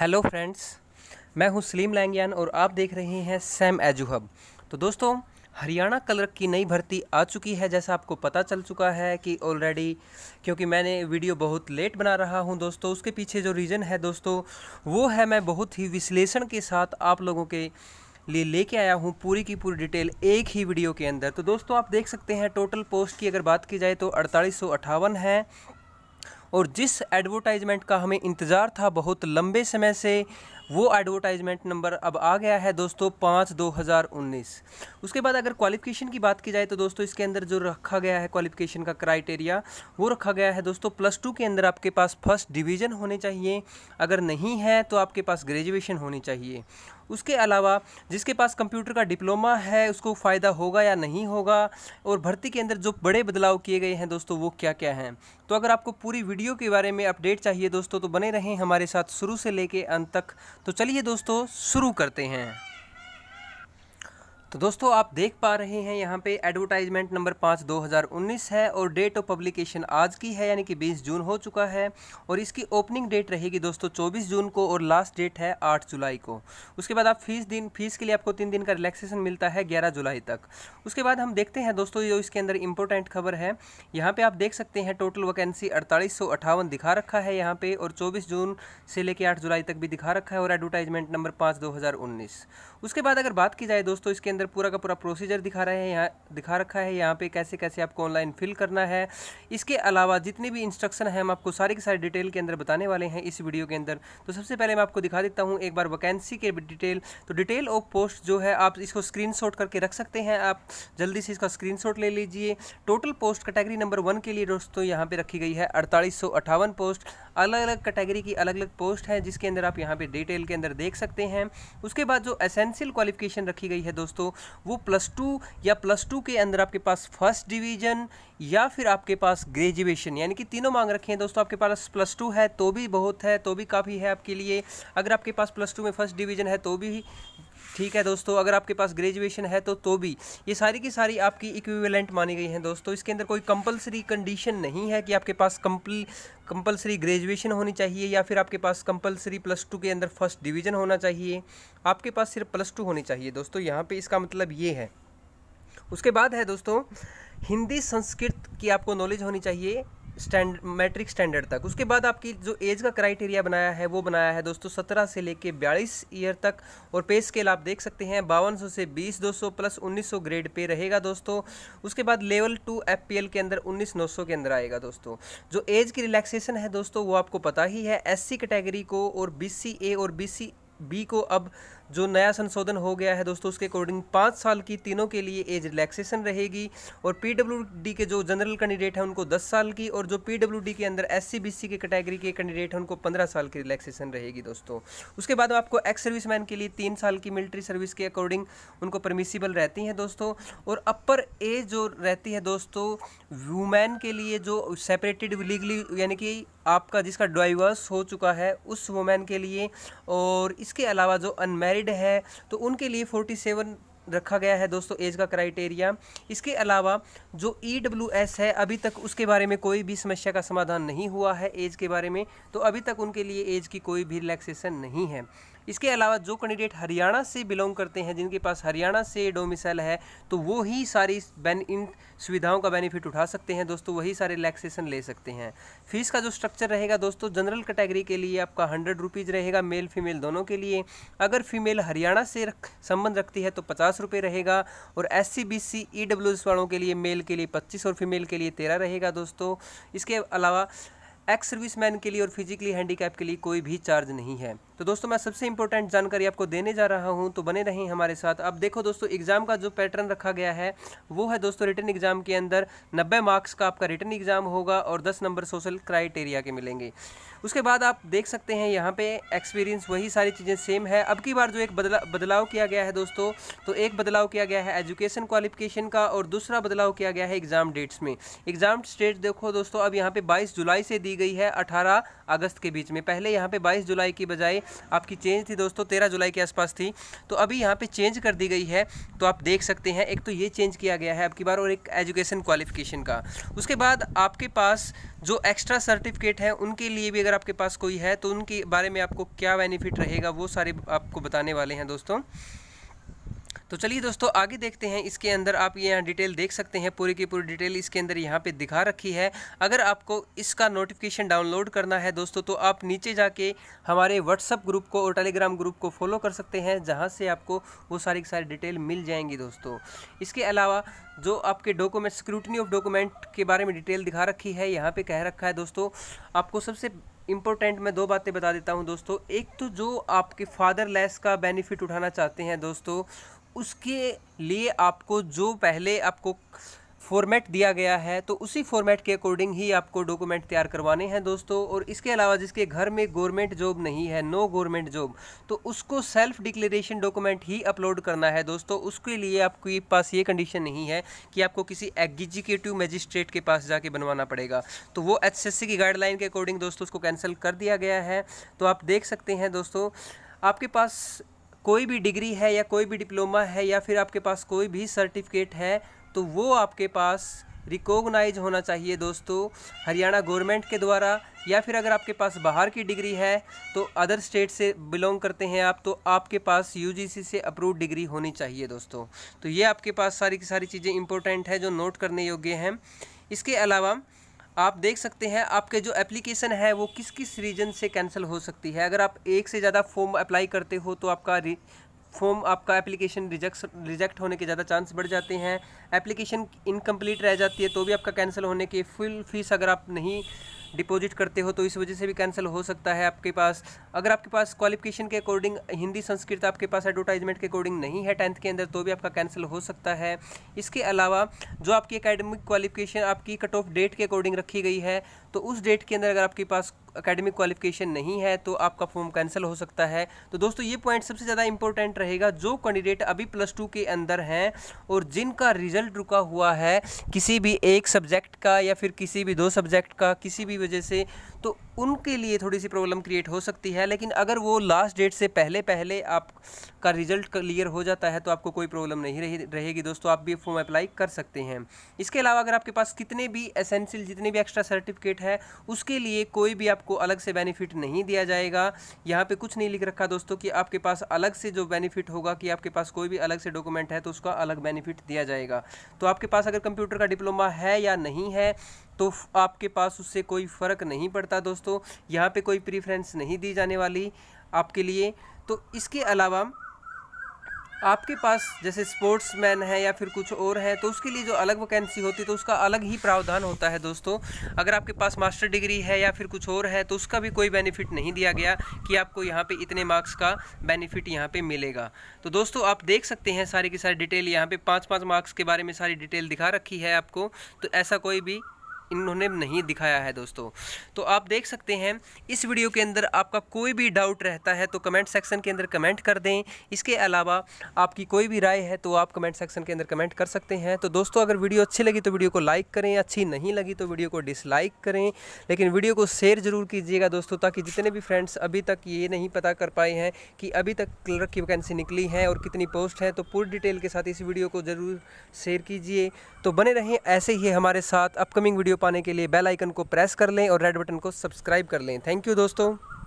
hello friends मैं हूं सलीम लैंगियान और आप देख रहे हैं सैम एजू तो दोस्तों हरियाणा कलर की नई भर्ती आ चुकी है जैसा आपको पता चल चुका है कि ऑलरेडी क्योंकि मैंने वीडियो बहुत लेट बना रहा हूं दोस्तों उसके पीछे जो रीज़न है दोस्तों वो है मैं बहुत ही विश्लेषण के साथ आप लोगों के लिए लेके आया हूँ पूरी की पूरी डिटेल एक ही वीडियो के अंदर तो दोस्तों आप देख सकते हैं टोटल पोस्ट की अगर बात की जाए तो अड़तालीस है और जिस एडवर्टाइजमेंट का हमें इंतज़ार था बहुत लंबे समय से वो एडवर्टाइजमेंट नंबर अब आ गया है दोस्तों पाँच दो हज़ार उन्नीस उसके बाद अगर क्वालिफिकेशन की बात की जाए तो दोस्तों इसके अंदर जो रखा गया है क्वालिफिकेशन का क्राइटेरिया वो रखा गया है दोस्तों प्लस टू के अंदर आपके पास फर्स्ट डिवीज़न होने चाहिए अगर नहीं है तो आपके पास ग्रेजुएशन होनी चाहिए उसके अलावा जिसके पास कंप्यूटर का डिप्लोमा है उसको फ़ायदा होगा या नहीं होगा और भर्ती के अंदर जो बड़े बदलाव किए गए हैं दोस्तों वो क्या क्या हैं तो अगर आपको पूरी वीडियो के बारे में अपडेट चाहिए दोस्तों तो बने रहें हमारे साथ शुरू से लेके अंत तक तो चलिए दोस्तों शुरू करते हैं तो दोस्तों आप देख पा रहे हैं यहाँ पे एडवर्टाइजमेंट नंबर पाँच 2019 है और डेट ऑफ पब्लिकेशन आज की है यानी कि 20 जून हो चुका है और इसकी ओपनिंग डेट रहेगी दोस्तों 24 जून को और लास्ट डेट है 8 जुलाई को उसके बाद आप फीस दिन फीस के लिए आपको तीन दिन का रिलैक्सेशन मिलता है 11 जुलाई तक उसके बाद हम देखते हैं दोस्तों जो इसके अंदर इंपॉर्टेंट खबर है यहाँ पर आप देख सकते हैं टोटल वैकेंसी अड़तालीस दिखा रखा है यहाँ पर और चौबीस जून से लेकर आठ जुलाई तक भी दिखा रखा है और एडवर्टाइजमेंट नंबर पाँच दो उसके बाद अगर बात की जाए दोस्तों इसके अंदर अंदर पूरा का पूरा प्रोसीजर दिखा रहे हैं यहाँ दिखा रखा है यहाँ पे कैसे कैसे आपको ऑनलाइन फिल करना है इसके अलावा जितने भी इंस्ट्रक्शन है हम आपको सारी के सारी डिटेल के अंदर बताने वाले हैं इस वीडियो के अंदर तो सबसे पहले मैं आपको दिखा देता हूँ एक बार वैकेंसी के डिटेल तो डिटेल ऑफ पोस्ट जो है आप इसको स्क्रीन करके रख सकते हैं आप जल्दी से इसका स्क्रीन ले लीजिए total post category number one के लिए दोस्तों यहाँ पर रखी गई है अड़तालीस पोस्ट अलग अलग कैटेगरी की अलग अलग पोस्ट है जिसके अंदर आप यहाँ पर डिटेल के अंदर देख सकते हैं उसके बाद जो एसेंशियल क्वालिफिकेशन रखी गई है दोस्तों वो प्लस टू या प्लस टू के अंदर आपके पास फर्स्ट डिवीजन या फिर आपके पास ग्रेजुएशन यानी कि तीनों मांग रखे हैं दोस्तों आपके पास प्लस टू है तो भी बहुत है तो भी काफ़ी है आपके लिए अगर आपके पास प्लस टू में फर्स्ट डिवीजन है तो भी ठीक है दोस्तों अगर आपके पास ग्रेजुएशन है तो तो भी ये सारी की सारी आपकी इक्विवेलेंट मानी गई हैं दोस्तों इसके अंदर कोई कंपलसरी कंडीशन नहीं है कि आपके पास कंपली कंपलसरी ग्रेजुएशन होनी चाहिए या फिर आपके पास कंपलसरी प्लस टू के अंदर फर्स्ट डिवीज़न होना चाहिए आपके पास सिर्फ प्लस टू होनी चाहिए दोस्तों यहाँ पर इसका मतलब ये है उसके बाद है दोस्तों हिंदी संस्कृत की आपको नॉलेज होनी चाहिए स्टैंड मैट्रिक स्टैंडर्ड तक उसके बाद आपकी जो एज का क्राइटेरिया बनाया है वो बनाया है दोस्तों सत्रह से लेके बयालीस ईयर तक और पे स्केल आप देख सकते हैं बावन सौ से बीस दो सौ प्लस उन्नीस सौ ग्रेड पे रहेगा दोस्तों उसके बाद level two F P L के अंदर उन्नीस नौ सौ के अंदर आएगा दोस्तों जो एज की रिलैक्सेशन है दोस्तों वो आपको पता ही है एस सी कैटेगरी को और बी सी ए और बी सी बी को अब जो नया संशोधन हो गया है दोस्तों उसके अकॉर्डिंग पाँच साल की तीनों के लिए एज रिलैक्सेशन रहेगी और पीडब्ल्यूडी के जो जनरल कैंडिडेट हैं उनको दस साल की और जो पीडब्ल्यूडी के अंदर एस सी के कैटेगरी के कैंडिडेट हैं उनको पंद्रह साल की रिलैक्सेशन रहेगी दोस्तों उसके बाद आपको एक्स सर्विस के लिए तीन साल की मिलिट्री सर्विस के अकॉर्डिंग उनको परमिसिबल रहती हैं दोस्तों और अपर एज जो रहती है दोस्तों वुमेन के लिए जो सेपरेटेड लीगली यानी कि आपका जिसका डाइवर्स हो चुका है उस वुमेन के लिए और इसके अलावा जो अनमेरिड मैरिड है तो उनके लिए फोर्टी सेवन रखा गया है दोस्तों एज का क्राइटेरिया इसके अलावा जो ई e है अभी तक उसके बारे में कोई भी समस्या का समाधान नहीं हुआ है एज के बारे में तो अभी तक उनके लिए एज की कोई भी रिलैक्सेशन नहीं है इसके अलावा जो कैंडिडेट हरियाणा से बिलोंग करते हैं जिनके पास हरियाणा से डोमिसाइल है तो वो ही सारी बेन इन सुविधाओं का बेनिफिट उठा सकते हैं दोस्तों वही सारे रिलैक्सेशन ले सकते हैं फीस का जो स्ट्रक्चर रहेगा दोस्तों जनरल कैटेगरी के लिए आपका हंड्रेड रुपीज़ रहेगा मेल फीमेल दोनों के लिए अगर फीमेल हरियाणा से संबंध रखती है तो पचास रुपये रहेगा और S C B C E W S वालों के लिए मेल के लिए पच्चीस और फीमेल के लिए तेरह रहेगा दोस्तों इसके अलावा एक्स सर्विस मैन के लिए और फिजिकली हैंडीकैप के लिए कोई भी चार्ज नहीं है तो दोस्तों मैं सबसे इंपॉर्टेंट जानकारी आपको देने जा रहा हूं तो बने रहें हमारे साथ अब देखो दोस्तों एग्ज़ाम का जो पैटर्न रखा गया है वो है दोस्तों रिटर्न एग्ज़ाम के अंदर नब्बे मार्क्स का आपका रिटर्न एग्ज़ाम होगा और दस नंबर सोशल क्राइटेरिया के मिलेंगे उसके बाद आप देख सकते हैं यहाँ पे एक्सपीरियंस वही सारी चीज़ें सेम है अब की बार जो एक बदला बदलाव किया गया है दोस्तों तो एक बदलाव किया गया है एजुकेशन क्वालिफिकेशन का और दूसरा बदलाव किया गया है एग्ज़ाम डेट्स में एग्ज़ाम डेट्स देखो दोस्तों अब यहाँ पे बाईस जुलाई से दी दी गई है 18 अगस्त के बीच में पहले यहाँ पे 22 जुलाई की बजाय आपकी चेंज थी दोस्तों 13 जुलाई के आसपास थी तो अभी यहाँ पे चेंज कर दी गई है तो आप देख सकते हैं एक तो ये चेंज किया गया है आपकी बार और एक एजुकेशन क्वालिफिकेशन का उसके बाद आपके पास जो एक्स्ट्रा सर्टिफिकेट है उनके लिए भी अगर आपके पास कोई है तो उनके बारे में आपको क्या बेनिफिट रहेगा वो सारे आपको बताने वाले हैं दोस्तों तो चलिए दोस्तों आगे देखते हैं इसके अंदर आप ये यहाँ डिटेल देख सकते हैं पूरी की पूरी डिटेल इसके अंदर यहाँ पे दिखा रखी है अगर आपको इसका नोटिफिकेशन डाउनलोड करना है दोस्तों तो आप नीचे जाके हमारे व्हाट्सअप ग्रुप को और टेलीग्राम ग्रुप को फॉलो कर सकते हैं जहाँ से आपको वो सारी की सारी डिटेल मिल जाएंगी दोस्तों इसके अलावा जो आपके डॉक्यूमेंट स्क्रूटनी ऑफ डॉक्यूमेंट के बारे में डिटेल दिखा रखी है यहाँ पर कह रखा है दोस्तों आपको सबसे इम्पोर्टेंट मैं दो बातें बता देता हूँ दोस्तों एक तो जो आपके फादर लेस का बेनिफिट उठाना चाहते हैं दोस्तों उसके लिए आपको जो पहले आपको फॉर्मेट दिया गया है तो उसी फॉर्मेट के अकॉर्डिंग ही आपको डॉक्यूमेंट तैयार करवाने हैं दोस्तों और इसके अलावा जिसके घर में गवर्नमेंट जॉब नहीं है नो गवर्नमेंट जॉब तो उसको सेल्फ डिक्लेरेशन डॉक्यूमेंट ही अपलोड करना है दोस्तों उसके लिए आपके पास ये कंडीशन नहीं है कि आपको किसी एग्जीक्यूटिव मजिस्ट्रेट के पास जाके बनवाना पड़ेगा तो वो एच की गाइडलाइन के अकॉर्डिंग दोस्तों उसको कैंसिल कर दिया गया है तो आप देख सकते हैं दोस्तों आपके पास कोई भी डिग्री है या कोई भी डिप्लोमा है या फिर आपके पास कोई भी सर्टिफिकेट है तो वो आपके पास रिकॉग्नाइज होना चाहिए दोस्तों हरियाणा गवर्नमेंट के द्वारा या फिर अगर आपके पास बाहर की डिग्री है तो अदर स्टेट से बिलोंग करते हैं आप तो आपके पास यूजीसी से अप्रूव डिग्री होनी चाहिए दोस्तों तो ये आपके पास सारी की सारी चीज़ें इंपॉर्टेंट हैं जो नोट करने योग्य हैं इसके अलावा आप देख सकते हैं आपके जो एप्लीकेशन है वो किस किस रीजन से कैंसिल हो सकती है अगर आप एक से ज़्यादा फॉर्म अप्लाई करते हो तो आपका फॉर्म आपका एप्लीकेशन रिजेक्ट रिजेक्ट होने के ज़्यादा चांस बढ़ जाते हैं एप्लीकेशन इनकम्प्लीट रह जाती है तो भी आपका कैंसिल होने के फुल फीस अगर आप नहीं डिपॉजिट करते हो तो इस वजह से भी कैंसिल हो सकता है आपके पास अगर आपके पास क्वालिफिकेशन के अकॉर्डिंग हिंदी संस्कृत आपके पास एडवर्टाइजमेंट के अकॉर्डिंग नहीं है टेंथ के अंदर तो भी आपका कैंसिल हो सकता है इसके अलावा जो आपकी अकेडमिक क्वालिफिकेशन आपकी कट ऑफ डेट के अकॉर्डिंग रखी गई है तो उस डेट के अंदर अगर आपके पास एकेडमिक क्वालिफिकेशन नहीं है तो आपका फॉर्म कैंसिल हो सकता है तो दोस्तों ये पॉइंट सबसे ज़्यादा इंपॉर्टेंट रहेगा जो कैंडिडेट अभी प्लस टू के अंदर हैं और जिनका रिजल्ट रुका हुआ है किसी भी एक सब्जेक्ट का या फिर किसी भी दो सब्जेक्ट का किसी भी वजह से तो उनके लिए थोड़ी सी प्रॉब्लम क्रिएट हो सकती है लेकिन अगर वो लास्ट डेट से पहले पहले आपका रिजल्ट क्लियर हो जाता है तो आपको कोई प्रॉब्लम नहीं रहेगी दोस्तों आप भी फॉर्म अप्लाई कर सकते हैं इसके अलावा अगर आपके पास कितने भी एसेंशियल जितने भी एक्स्ट्रा सर्टिफिकेट है उसके लिए कोई भी आपको अलग से बेनिफिट नहीं दिया जाएगा यहाँ पर कुछ नहीं लिख रखा दोस्तों कि आपके पास अलग से जो बेनिफिट होगा कि आपके पास कोई भी अलग से डॉक्यूमेंट है तो उसका अलग बेनिफिट दिया जाएगा तो आपके पास अगर कंप्यूटर का डिप्लोमा है या नहीं है तो आपके पास उससे कोई फ़र्क नहीं पड़ता दोस्तों यहाँ पे कोई प्रीफ्रेंस नहीं दी जाने वाली आपके लिए तो इसके अलावा आपके पास जैसे स्पोर्ट्स मैन है या फिर कुछ और है तो उसके लिए जो अलग वैकेंसी होती है तो उसका अलग ही प्रावधान होता है दोस्तों अगर आपके पास मास्टर डिग्री है या फिर कुछ और है तो उसका भी कोई बेनिफिट नहीं दिया गया कि आपको यहाँ पे इतने मार्क्स का बेनिफिट यहाँ पे मिलेगा तो दोस्तों आप देख सकते हैं सारी की सारी डिटेल यहाँ पर पाँच पाँच मार्क्स के बारे में सारी डिटेल दिखा रखी है आपको तो ऐसा कोई भी इन्होंने नहीं दिखाया है दोस्तों तो आप देख सकते हैं इस वीडियो के अंदर आपका कोई भी डाउट रहता है तो कमेंट सेक्शन के अंदर कमेंट कर दें इसके अलावा आपकी कोई भी राय है तो आप कमेंट सेक्शन के अंदर कमेंट कर सकते हैं तो दोस्तों अगर वीडियो अच्छी लगी तो वीडियो को लाइक करें अच्छी नहीं लगी तो वीडियो को डिसलाइक करें लेकिन वीडियो को शेयर ज़रूर कीजिएगा दोस्तों ताकि जितने भी फ्रेंड्स अभी तक ये नहीं पता कर पाए हैं कि अभी तक क्लर्क की वैकेंसी निकली है और कितनी पोस्ट है तो पूरी डिटेल के साथ इस वीडियो को ज़रूर शेयर कीजिए तो बने रहें ऐसे ही हमारे साथ अपकमिंग वीडियो पाने के लिए बेल आइकन को प्रेस कर लें और रेड बटन को सब्सक्राइब कर लें थैंक यू दोस्तों